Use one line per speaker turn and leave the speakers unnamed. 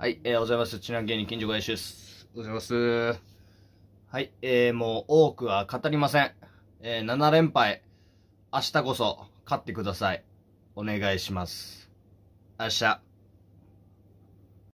はい、えー、おはようございます。ちな芸人近所小林です。おはようございます。はい、えー、もう多くは語りません。えー、7連敗。明日こそ、勝ってください。お願いします。明日。